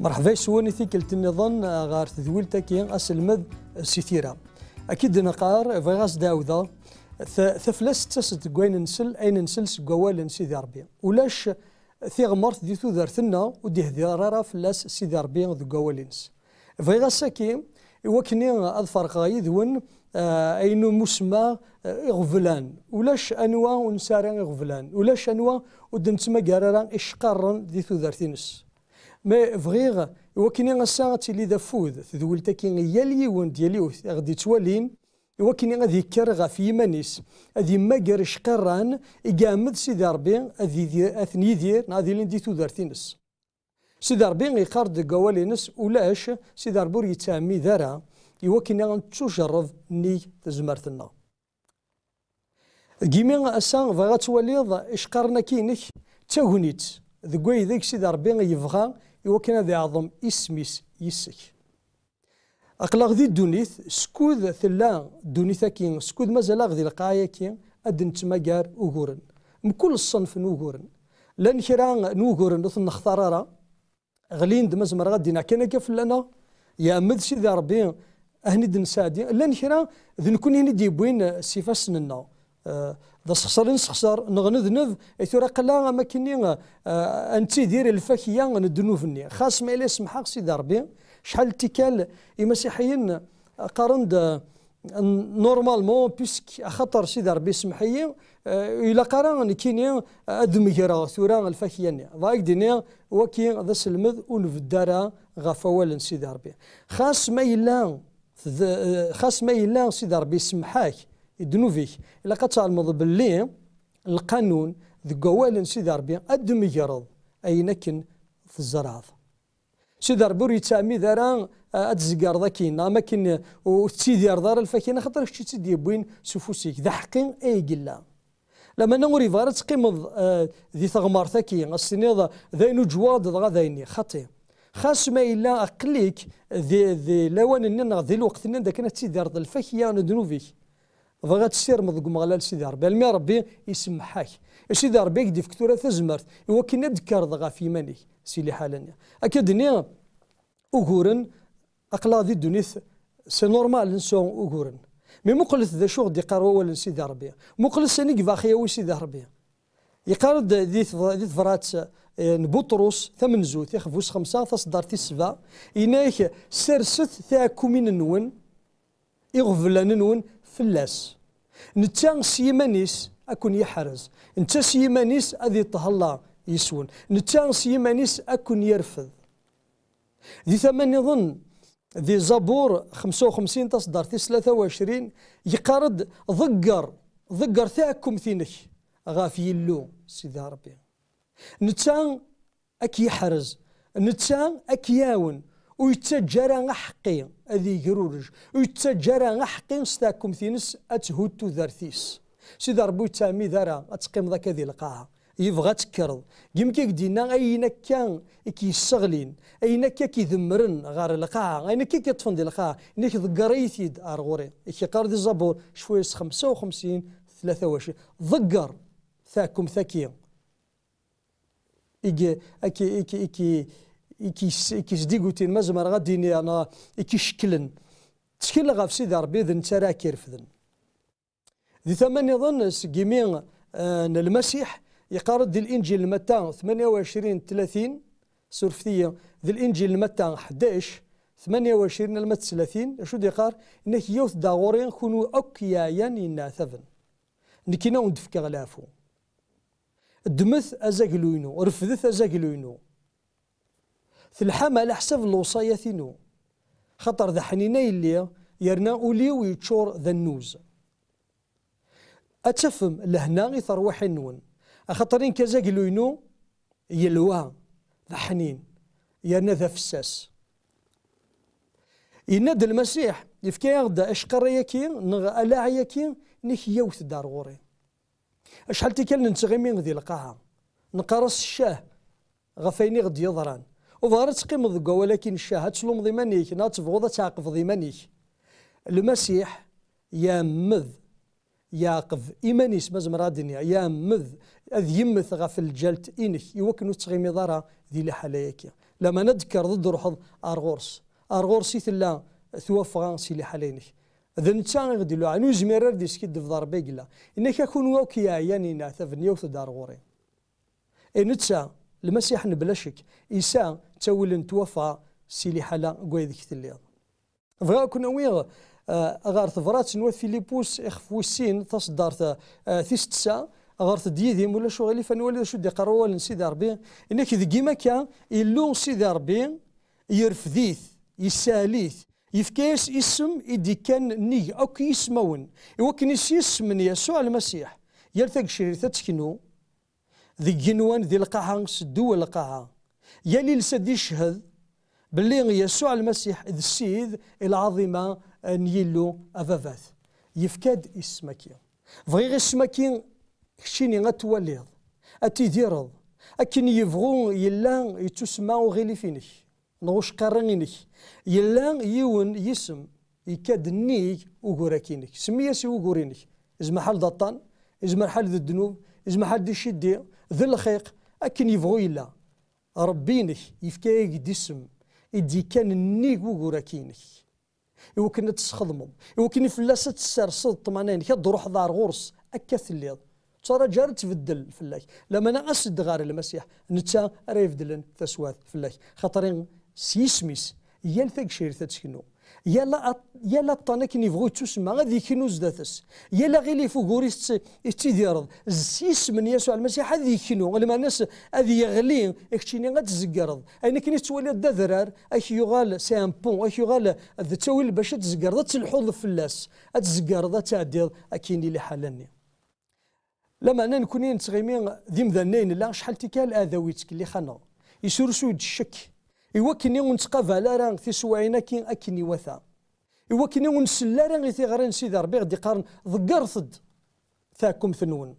مرحبا في كلت النظام غار تذويلتا كي أسلمذ سيثيرا أكيد نقار فيغاس داودا ثفلس تسد قوين نسل أين نسل سقوال سيدي ربي ولاش ثيغ غمرت دي ثوذر ثنا ودي هذي فلاس سيدي ربي ذو قوال نس فيغاس ساكي وكني أظفر غايد ون آه، أين مسمى آه، إغفلان ولاش أنواع ونسارين إغفلان ولاش أنواع ودنتما قرارا إشقارا دي ثوذر ثينس ما بغيغ وكني غسا غتيلي دافود تدولتاكي يال يون ديالي غادي توالين وكني غادي يكر في يمانيس هذه ما قرش قران يقامد سيدي ربي هذه اثني يدير هذه اللي ندي تودرتينس سيدي ربي يقارد قوالينس ولاش سيدي ربي يتامي ذرا يوكني غنتجرب ني تزمرتنا كيما اسا بغا تواليض اش قرنا كينك تاغنيت ذكوي ذيك سيدي ربي يبغى يوكن ذي عظم اسميس يسك أقلق ذي الدونيث سكوذ ثلا دونيثا كين سكوذ مازال غذي القاية كين أدن تمجار أغورن مكل الصنف نوغورن لأن كيران نوغورن نثن نختارارا غلين دمز مرغا دينا كينا كيف لنا يا مدسي ذا ربي أهني دنسادي لأن كيران ذنكون هني ديبوين سيفاسننا ذا سخسر نسخسر نغنذنذ ثورا قلا اما كني آه، دير الفاكيه عن النية خاص ما الى سمحق سي ربي شحال التكال المسيحيين قارن نورمالمون بيسك خاطر سي ربي سمحيين إلا قارن قرا كيني ادمجرا ثورا الفاكياني ضايق دينيا وكي ذا سلمذ ونفدارا غاف اوال سيدي ربي خاص ما الا خاص ما الا سي ربي سمحاك دنوفيك الا كتعلمض باللي القانون ذو اولا سيدي ربي قد مجرد اين كن في الزرعه سيدي ربي ور يتسامي اتزكار اتزقر ذاكين ما كن وتسيدي دار الفاكهه خاطر كي بوين سفوسيك ذا حقين اي قلا لما نوري فارا تقيمض آه، ذي ثغمار ثاكي السنيض ذاين جواد ذا ذايني خطي خاص ما الا اقليك ذي ذي لوان ان ذي الوقت ان ذاك تسيدير الفاكهه دنوفيك ضغط سير مضق مغلال سيدي ربي المي ربي يسمحك سيدي ربي يكدي في كثوره تزمرت هو كي ضغا في ماني سيلي حالني اكدني اوغورن اقلا ذي دونيث سي نورمال نسون اوغورن مي مقلس ذا شو غدي قرو ولا سيدي ربي مقلث سني كفاخيا وي سيدي ربي يقارد ذي فرات نبطروس ثمن زوث يخفوس خمسة تصدر تي سبعة إنايك سرست ثاكو من نون يغفلان نون فلاس نتا سيمانيس أكون يحرز نتا سيمانيس أذي طهلا يسون نتا سيمانيس أكون يرفض ذي ثمان يظن ذي زبور 55 تصدر في 23 يقارد ذكر ذكر ثاكم ثينك غافي اللو سيدي ربي نتا أك يحرز نتا أك ياون ويتجرى راه حقي هذه يقرورج ويتجرى حقي ستاكم ثينس اتهدو ذرثيس سيدي ربي تامي ذرا اتقيم ذاك ذي القاعه يبغى تكرض يمكن دينا اين كان كيستغلين اين كي كيذمرن غار القاعه اين كي كيطفن ذي القاعه انك ذكريت يد ارغوري إكي دي الزبور شويه 55 23 ذكر ثاكم إكي إيكي إيكي إيكي يكيسديكوتين مازمر غادي انا يكيشكلن تشكيل غاف سيدي ربي ذن ترا كيرفذن ذي ظن سكيمين سقيمين المسيح يقارد الانجيل متى 28 30 سورفتيه ذي الانجيل متى 11 28 المت 30 شو ديقار انك يوث داغورين كونو اوكيايا ينا ثفن نكينا وندفك غلافو دمث ازاكلوينو رفذث ازاكلوينو تلحم على حسب الوصايا ثينو خطر ذا حنيني اللي يرنا أولي ويتشور ذا النوز أتفهم لهنا غي ثروح النون أخطرين قلو ينو يلوى ذا حنين يرنا ذا فساس يناد المسيح يفكي يغدا اشقر كين نغ الاع يكي نيك يوث دار غوري كان تيكال من ذي القاعة نقرص الشاه غفيني غد يضران وظهرت تقيم ضقا ولكن شاهدت تسلم ضمانيك نا تبغض تعقف ضمانيك المسيح يا مذ ياقف إيمانيس دنيا يا مذ أذ يمث غف الجلت إنك يوكن تغيمي ضرا ذي لحلايك لما نذكر ضد روحض أرغورس أرغورس لا توفغ سي لحلينك ذن نتا غدي لو عنو زمير ردي سكيد في ضربي قلا إنك أكون وكيا يعني ناثف نيوث دار غوري إنتا المسيح نبلاشك إيسا تاول توفى سيلي حالا قويد كتليض فغا كنا ويغ آه، غارث فرات نوات فيليبوس اخفوسين وسين آه، تصدر غارث غار تديدي ولا شو غالي فنوالي شو دي قروال سيدي ربي انك ديما كان يلو سيدي ربي يرفديث يساليث يفكاس اسم إدي كان ني اك يسمون يوكن اسم من يسوع المسيح يرتق شريثة تكنو ذي جنوان ذي القاحة سدو القاحة يلي لسد يشهد باللي يسوع المسيح إذ السيد العظيمة نيلو أفافاث يفكاد اسمك بغي اسمك شيني غتوليض أتيديرض أكن يفغون يلا يتسمى وغيليفينك نغوش قرنينك يلا يون يسم يكاد نيك وغوراكينك ياسي وغورينك إذ محل ضطان إذ محل ذي الذنوب إذ محل ذي الشدية ذي الخيق أكن يفغو يلا ربينك يفكيك ديسم إدي كان النيك وقراكينك يمكن تسخدمم يمكن فلاس طمانين طمانينك تروح دار غرس صار جارت في الدل في الله لما انا اسد غار المسيح نتا راه دلن تسوات الله خاطرين سيسميس يلثق ثق شير تسكنو يلا يلا طانك نيفغو تسمى غادي كينو زداتس يلا غير فوغوريس تيديرض السيس من يسوع المسيح هذه كينو لما الناس هذه يغلي اكتشيني غاتزقرض اين كني تولي الدذرار اش يغال سي ان بون اش يغال التاويل باش تزكرض تلحوظ اللاس تزكرض تعدي اكيني اللي حالني لما انا نكوني نتغيمي ذي مذنين لا شحال تيكال اذويتك اللي خانو يسرسو الشك إوا على ران في تيسواينا كي أكن يوثا إوا كني ران راه تيغرين سيدي ربي غدي قارن ذكرثد ثاكم ثنون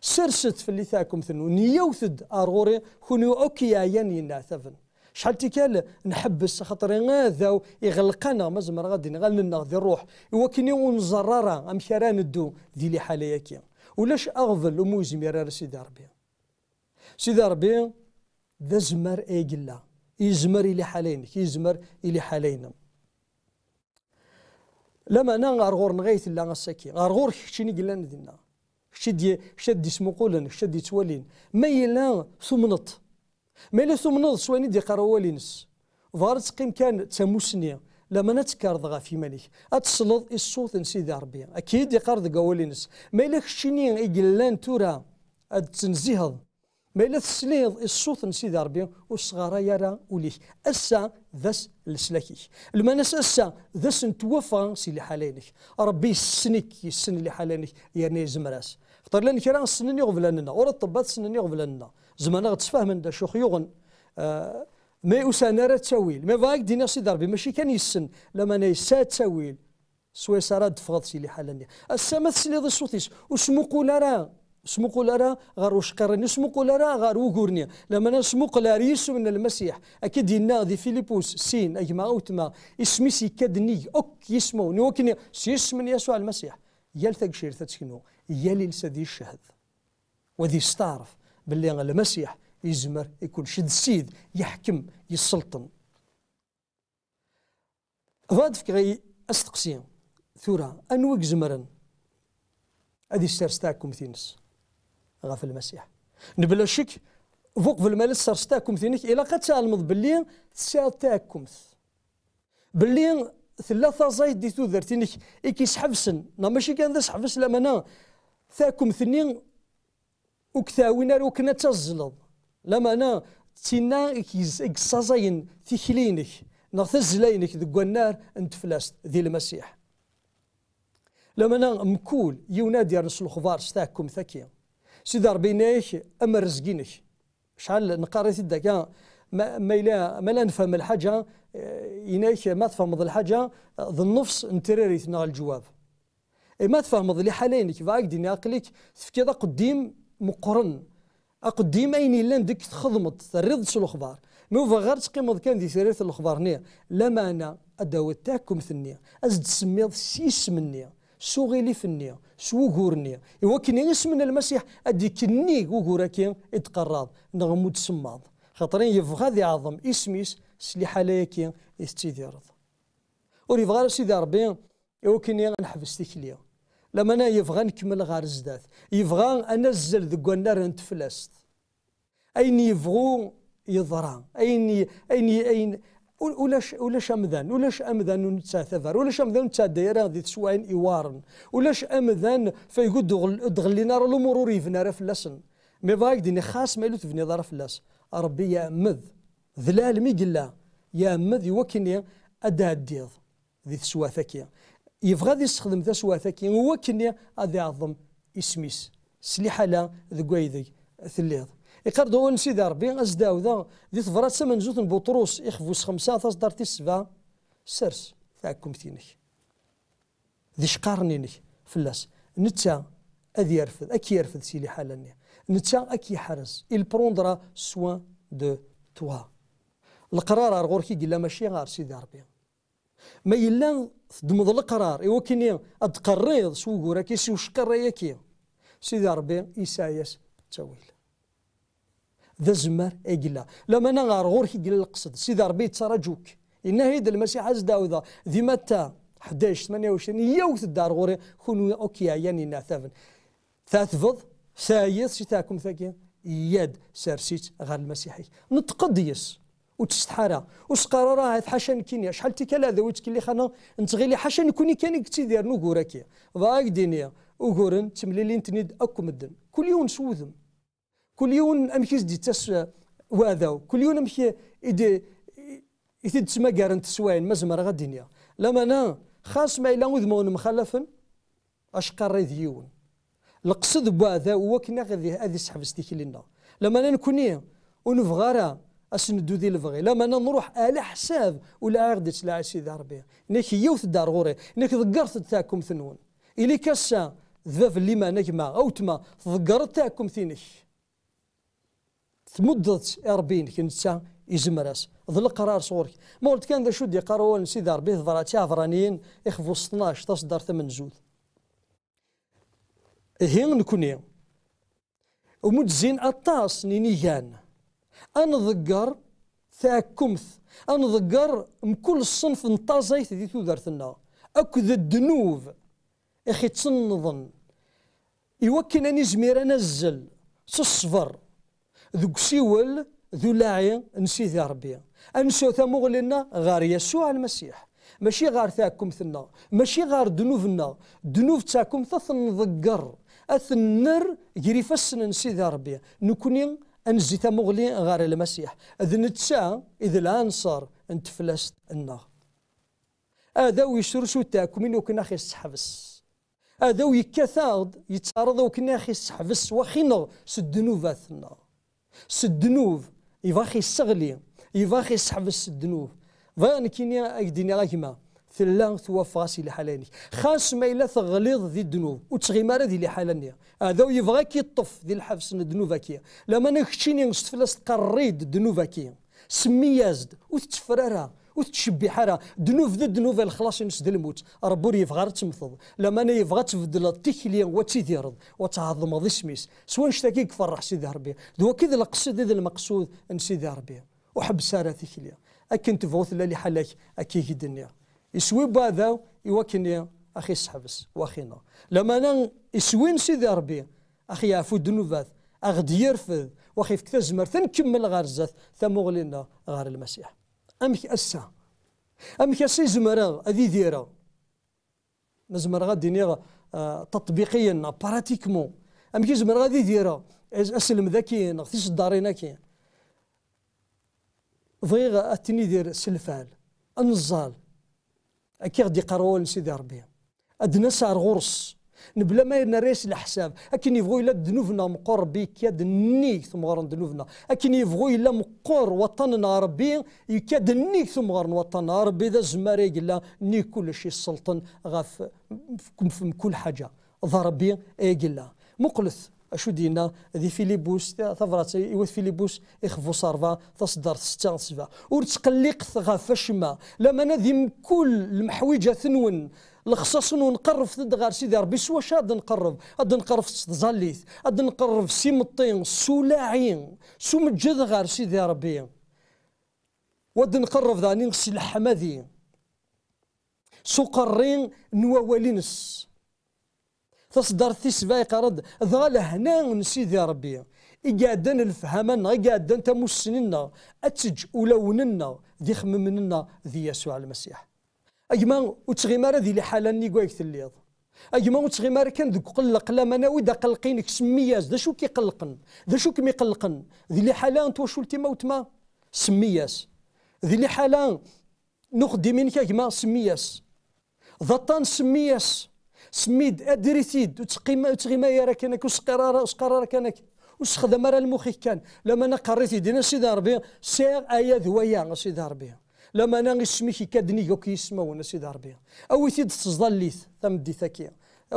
سرست في اللي ثاكم ثنون يوثد أروري كوني أوكيايا ينا ثفن شحال تيكال نحبس خاطر هذا يغلقنا مزمر غادي نغلنا ذي الروح إوا كني ونزرارا أمشي راه ندو ذي لي حالايا ولاش أغفل وموزمير سيدي ربي سيدي ربي ذا زمر إيجلا يزمر إلى حالين يزمر إلى حالين لما أنا غرغور نغيث لا غساكي غرغور كشيني قلنا دينا شدي شدي قولن شدي تولين ما يلا ثمنط ما يلا ثمنط سواني دي قروالينس فارت قيم كان تموسني لما نتكار ضغا في ملك اتصلض الصوت نسيدي ربي اكيد يقرض قولينس ما يلا كشيني قلان تورا أتنزيهض ما إلا تسليض الصوت نسيد ربي والصغارة يرى وليك أسا ذس لسلاكيك المناس أسا ذس نتوفى سي لحالينك ربي يسنك يسن لحالينك يعني زمراس فطر لان كرا سنني يغفلننا ورا الطبات سنني يغفلننا زمان غتفهم عند شوخ يغن آه ما يوسانا راه تاويل ما فاك دينا سي ربي ماشي كان يسن لما انا يسا تاويل سويسرا دفغت سي اسا ما تسليض الصوتيس وسمو قولا راه سموكولارا غار وشقرني سموقلارا غار وغورني لما سموقلاري يسوع من المسيح اكيد ينا ذي فيليبوس سين ما اوتما اسمي كدني اوك يسمو نوكني سيس من يسوع المسيح يلتق شير تتسكنو يال ذي الشهد وذي ستارف باللي المسيح يزمر يكون شد سيد يحكم يسلطن فاد في غي استقسي ثورة انوك زمرن هذه ستاكم ثينس غف المسيح نبلا شك فوق في المال سرستاكم ثينيك الى إلا قد تعلمت باللي تساتاكم باللي ثلاثة زايد دي تودرت إنك إكيس حبسن نا ماشي كان ذا سحبس لما أنا ثاكم ثنين وكثاوينا وكنا تزلض لما أنا تينا إكسازين إكسازاين تيكلينك نا تزلاينك ذو النار أنت فلاست ذي المسيح لما أنا مكول يونادي رسل الخبار ستاكم ثكين سيدي ربيناك اما رزقينك شحال نقاري داك ما ما الا ما لا نفهم الحاجه يناك ما تفهمض الحاجه ذا النفس نتراريت نغ الجواب اي ما تفهم اللي حالينك فاك ديني عقلك تفكي قديم مقرن اقديم اين الا ديك تخدمت تريض شو الاخبار مو غير تقيمض كان دي سيرية الاخبار نيا لا مانا اداوت تاكم ثنيا ازد سميض سيس منيا سوغي في النية سوغورني إوا كني من المسيح أدي كني وغوركي إتقرض نغمو سماض خاطرين يفغا ذي عظم اسميس سليحة ليكي رض وريبغى سيدي ربي إوا كني نحبس تكليه لما انا يفغا نكمل غار الزداد يبغى انزل ذك النار نتفلست اين يفغو يضرى اين اين اين ولاش ولاش امذان ولاش امذان نتاع ثفر ولاش امذان نتاع الدائره غادي تسواين ايوارن ولاش امذان فيقول دغل لينا راه الامور ريفنا راه فلاسن مي باغي ديني خاص ما يلوت فني راه فلاس ربي يا مذ ذلال مي قلا يا مذ يوكني ادا الديض ذي تسوا ثكيه يبغى غادي يستخدم تسوا ثكيا وكني غادي عظم اسميس سليحه لا ذي ثليض يقرد هو سيدي ربي ازداو ذا دي تفرات سمن زوت بطروس إخفوس خمسة تصدر تي السبعة سرس تاع تينك ذي شقارنينك فلاس نتا اذ يرفض اكي يرفض سيلي حالا نتا اكي حرز إل بروندرا سوان دو توا القرار غير كي قلا ماشي غار سيدي ربي ما يلا تدمض القرار ايوا كيني تقريض راكي كي سوش قرايا كي سيدي ربي يسايس تاويل ذا زمر اجلا لما نغار كي يقل القصد سيدي ربي تراجوك إن هيد المسيح عز داوذا ذي متى 11 28 يوث الدار غوري كونوا اوكيا يعني ناثافن ثاثفض سايث شتاكم ثاكيا يد سارسيت غال المسيحي نتقديس وتستحارى وسقرارا هاد حاشا كينيا شحال تيكالا ويتك اللي خانا نتغيلي حاشا كوني كان كتيدير نوكوراكي ضاك دينيا وكورن تمليلين تنيد اكو مدن كل يوم نسوذم كل يوم امشي زدي تس وهذا كل يوم امشي يدي يتد سما قارن تسوين ما زمر غادي لما انا خاص ما الا وذمون مخالفا اشقر قري القصد بهذا هو كنا غادي هذه سحب لنا لما انا نكوني ونفغارا اسندو ذي الفغي لما انا نروح على حساب ولا لا تسلع سيدي ربي نيك يوث دار غوري نيك ذكرت تاكم ثنون الي كاسا ذاف اللي ما نجمع او تما تذكرت تاكم ثينش تمدت اربين كنت يزمرس ظل قرار صورك ما قلت كان ذا شو دي قرون سيد ربي ضراتي عفرانيين يخفوا 12 تصدر ثمن زود هين نكوني ومتزين الطاس نينيان انذكر تاكمث انذكر مكل الصنف نطازيت دي اكو اكد الدنوف اخي تصنظن يوكل اني زمير انزل تصفر ذو سيول ذو لاعي نسيدي ربي أنسو لنا غار يسوع المسيح ماشي غار ثاكم ثنا ماشي غار دنوفنا دنوف تاكم تنضقر أثنر جريفسن نسيدي ربي نكوني أنزي ثمغلي غار المسيح إذ نتسا إذ الأنصر فلست النا هذا ويسرسو تاكم إنو كنا خي السحبس هذا يتعرضو كنا خي السحبس وخينا سدنوفا ثنا سدنوف يفاخي سغلي يفاخي سحب الذنوب فان كينيا اكديني راكما ثلان ثلا توفاسي لحالاني خاص ما الا تغليظ ذي الذنوب مارا ذي لحالاني هذا يبغى كيطف ذي الحبس الذنوب كي لما نكشيني نستفلس قريد الذنوب كي سمي يزد وتتفررها وتتشبي حالها دنوف ذا ذنوب الخلاص نس الموت ربي ور يبغى لما انا يبغى تبدل وتيدي رض وتعظم هذا سميس سوا نشتكي فرح سيدي ربي دوا كذا القصد هذا المقصود ان سيدي ربي وحب سارة تكليه اكن تفوت لالي حالك اكي الدنيا يسوي باذاو يوكني اخي سحبس واخينا لما انا يسوين سيدي ربي اخي يعفو دنوفات اغدي يرفض وخيف كتزمر تنكمل غير الزاث ثمغلنا غار المسيح أمك أسا أمك أسا زمرا أذي ديرا ما زمرا غادي نيغ تطبيقيا براتيكمون أمك زمرا غادي ديرا أسلم ذاكي نغ الدارين كي ضيغ أتني دير سلفال انزال أكي دي قرول سيدي ربي أدنا سار غرس نبلا ما يرنا ريس الحساب اكن يبغوا الا ذنوبنا مقر بك يد النيك ثم غار ذنوبنا اكن يبغوا الا مقر وطننا ربي يكاد النيك ثم غار وطننا ربي ذا زمار يقلا ني كل شيء السلطن غاف في كل حاجه ضربي يقلا مقلث اشو دينا ذي فيليبوس ثفرات يوث فيليبوس يخفو صارفا تصدر ستة سبا ورتقليق تقلق لما نذم كل المحويجه ثنون الخصاص نقرف ضد غار سيدي ربي سوا شاد نقرف اد نقرف زاليث اد نقرف سيمطين سولاعين سومجد غار سيدي ربي ود نقرف ذاني نغسل الحمادي سوقرين نواوالينس تصدر سبايق رد ذا لهنا نسيدي ربي إقادن الفهمنا إقادن تمسننا أتج ولوننا ذي خممننا ذي يسوع المسيح أجمع وتغمار ذي لحالة نيقويك الليض أجمع وتغمار كان ذي قلق لما ناويد قلقينك سمياز ذا شو كيقلقن ذا شو كيقلقن ذي لحالة أنت وشو التما ما سمياز ذي لحالة نخدي أجمع سمياز ذا طان سمياز سميد ادريسيد وتقيما وتغيما يا كانك وش قرار وش قرار كانك وش خدم راه المخي كان لما انا قريت دينا سيدي ربي سير ايا ذويا سيدي ربي لما انا اسميك كادني وكي يسمون سيدي ربي سيد تصدليت تمدي ثكيه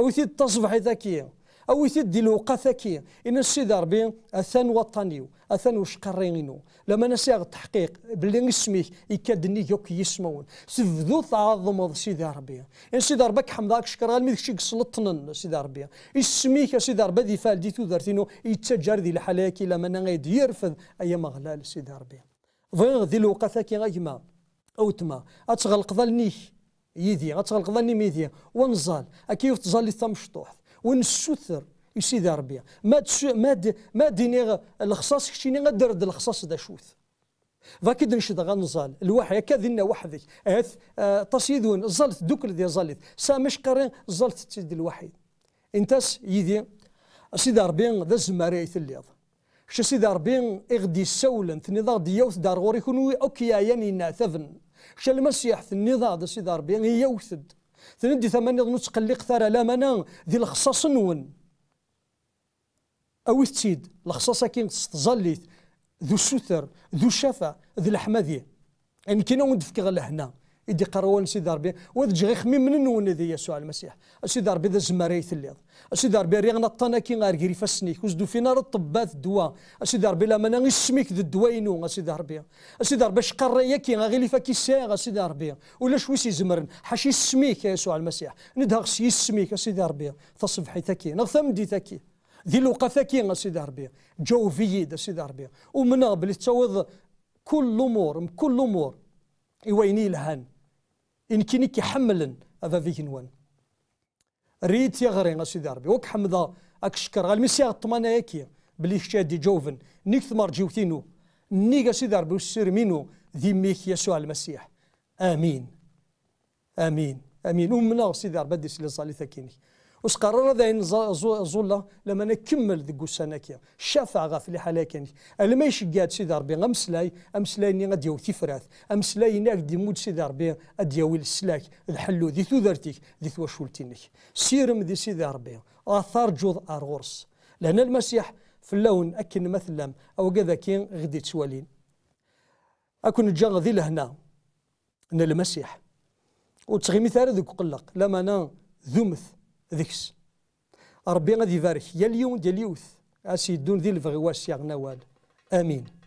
سيد تصبح ذكيه او يسد الوقفه كي إن السيد ربي أثان وطنيو أثان وشقرينو لما نسيغ التحقيق بلي اسميك يكدني يوك يسمون سفذو تعظم السيد ربي إن السيد ربك حمداك شكرا غالمي شي قسلطن السيد ربي يا سيد ربي دي فالدي درتينو يتجر دي الحلاك لما نغيد يرفض أي مغلال السيد ربي فين ذي الوقفه كي غيما أو تما أتغلق ظلني يدي أتغلق ظلني ميدي ونزال أكيف تزال ثم شطوح ونسوثر يسيدي ربي ما تسو ما دي ما ديني الخصاص كشيني غدرد الخصاص دا شوث ذاك نشد غنزال الوحي هكا ذينا وحدك اث آه تصيدون زلت دوكل دي زلت سامش قرين زلت تسيد الوحي انتس يدي سيدي ربي ذا الزماري ثليض ش سيدي ربي اغدي سولن ثني ضغ ديوث يوث دار غوري يكون اوكيا ياني ناثفن ش المسيح ثني ضغ سيدي ربي يوثد ثندي ثمانية نتقلق ثرى لا منا ذي الخصاص نون أو تسيد الخصاصة كين تظليت ذو السثر ذو الشفا ذو الحمادية يعني كينا وندفك غلا لهنا يدي قروان سيدي ربي وذ جغي خمي من نون ذي يسوع المسيح سيدي ربي ذا زمارة يثليض سيدي ربي ريغ نطانا كي غير كيري فاسنيك وزدو فينا الطبات الدواء سيدي ربي مانا غي سميك ذا الدواء ينو سيدي ربي سيدي ربي اش قرية كي لي فاكي سي سيدي ربي ولا سي زمرن حاشي سميك يا يسوع المسيح ندهغ سميك سيدي ربي تصبحي تاكي نغثم دي تاكي ذي لوقا ثاكي سيدي ربي فييد سيدي ربي ومنا بلي تصوض كل امور كل امور يويني لهان إن كيني كيحملن هذا فيك نوان ريت يا غرين سيدي ربي وك حمدا أكشكر غالميسي غطمان هيكي بلي شادي جوفن نيك ثمار جوتينو نيك سيدي ربي وسير مينو ذي ميك يسوع المسيح آمين آمين آمين أمنا سيدي ربي ديس لي صالي ثكيني وسقرر ان زولا لما نكمل ذيك السناكيا شافع غاف اللي حالا كان الما يشقاد سيدي ربي غمسلاي امسلاي ني غادي يوثي فراث امسلاي اني غادي يموت سيدي ربي غادي ياوي السلاك الحلو ذي ثوذرتيك ذي ثواشولتينك سيرم ذي سيدي ربي اثار جوض ارغورس لان المسيح في اللون اكن مثلا او كذا كين غدي تسوالين اكون جا غادي لهنا ان المسيح وتغيمي ثار ذوك قلق لما انا ذمث ذكس ربي غادي يبارك يا اليوم ديال اليوث اسيدون ذي البغي واس امين